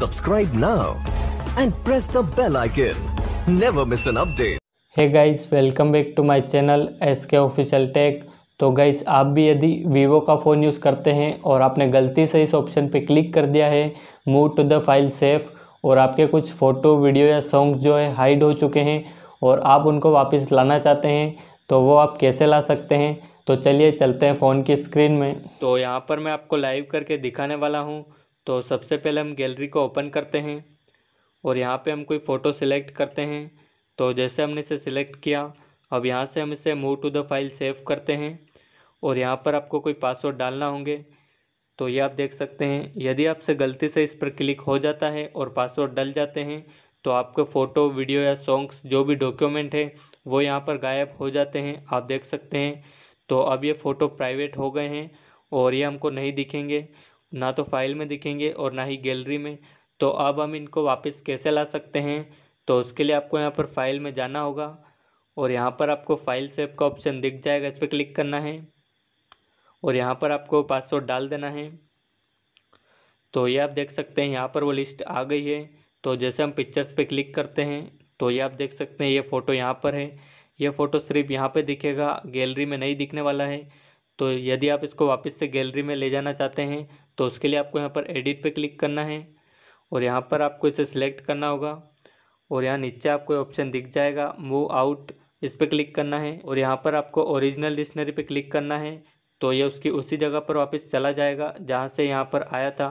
Subscribe now and press the bell icon. Never miss an update. Hey guys, welcome back to my channel SK Official Tech. तो guys आप भी यदि Vivo का phone use करते हैं और आपने गलती से इस ऑप्शन पे क्लिक कर दिया है move to the file safe और आपके कुछ फ़ोटो वीडियो या सॉन्ग जो है हाइड हो चुके हैं और आप उनको वापस लाना चाहते हैं तो वो आप कैसे ला सकते हैं तो चलिए चलते हैं फ़ोन की स्क्रीन में तो यहाँ पर मैं आपको लाइव करके दिखाने वाला हूँ तो सबसे पहले हम गैलरी को ओपन करते हैं और यहाँ पे हम कोई फ़ोटो सिलेक्ट करते हैं तो जैसे हमने इसे सिलेक्ट किया अब यहाँ से हम इसे move to the file save करते हैं और यहाँ पर आपको कोई पासवर्ड डालना होंगे तो ये आप देख सकते हैं यदि आपसे गलती से इस पर क्लिक हो जाता है और पासवर्ड डल जाते हैं तो आपके फ़ोटो वीडियो या सॉन्ग्स जो भी डॉक्यूमेंट है वो यहाँ पर गायब हो जाते हैं आप देख सकते हैं तो अब ये फ़ोटो प्राइवेट हो गए हैं और ये हमको नहीं दिखेंगे ना तो फाइल में दिखेंगे और ना ही गैलरी में तो अब हम इनको वापस कैसे ला सकते हैं तो उसके लिए आपको यहाँ पर फाइल में जाना होगा और यहाँ पर आपको फाइल सेव का ऑप्शन दिख जाएगा इस पर क्लिक करना है और यहाँ पर आपको पासवर्ड डाल देना है तो ये आप देख सकते हैं यहाँ पर वो लिस्ट आ गई है तो जैसे हम पिक्चर्स पे क्लिक करते हैं तो ये आप देख सकते हैं ये फ़ोटो यहाँ पर है ये फ़ोटो सिर्फ यहाँ पे दिखेगा गैलरी में नहीं दिखने वाला है तो यदि आप इसको वापस से गैलरी में ले जाना चाहते हैं तो उसके लिए आपको यहाँ पर एडिट पे क्लिक करना है और यहाँ पर आपको इसे सिलेक्ट करना होगा और यहाँ नीचे आपको ऑप्शन दिख जाएगा मूव आउट इस पर क्लिक करना है और यहाँ पर आपको ओरिजिनल डिक्शनरी पे क्लिक करना है तो ये उसकी उसी जगह पर वापस चला जाएगा जहाँ से यहाँ पर आया था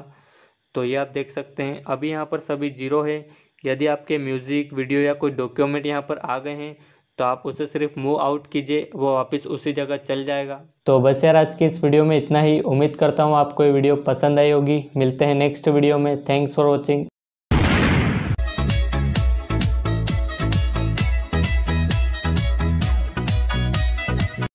तो ये आप देख सकते हैं अभी यहाँ पर सभी जीरो है यदि आपके म्यूज़िक वीडियो या कोई डॉक्यूमेंट यहाँ पर आ गए हैं तो आप उसे सिर्फ मूव आउट कीजिए वो वापस उसी जगह चल जाएगा तो बस यार आज की इस वीडियो में इतना ही उम्मीद करता हूँ आपको ये वीडियो पसंद आई होगी मिलते हैं नेक्स्ट वीडियो में थैंक्स फॉर वॉचिंग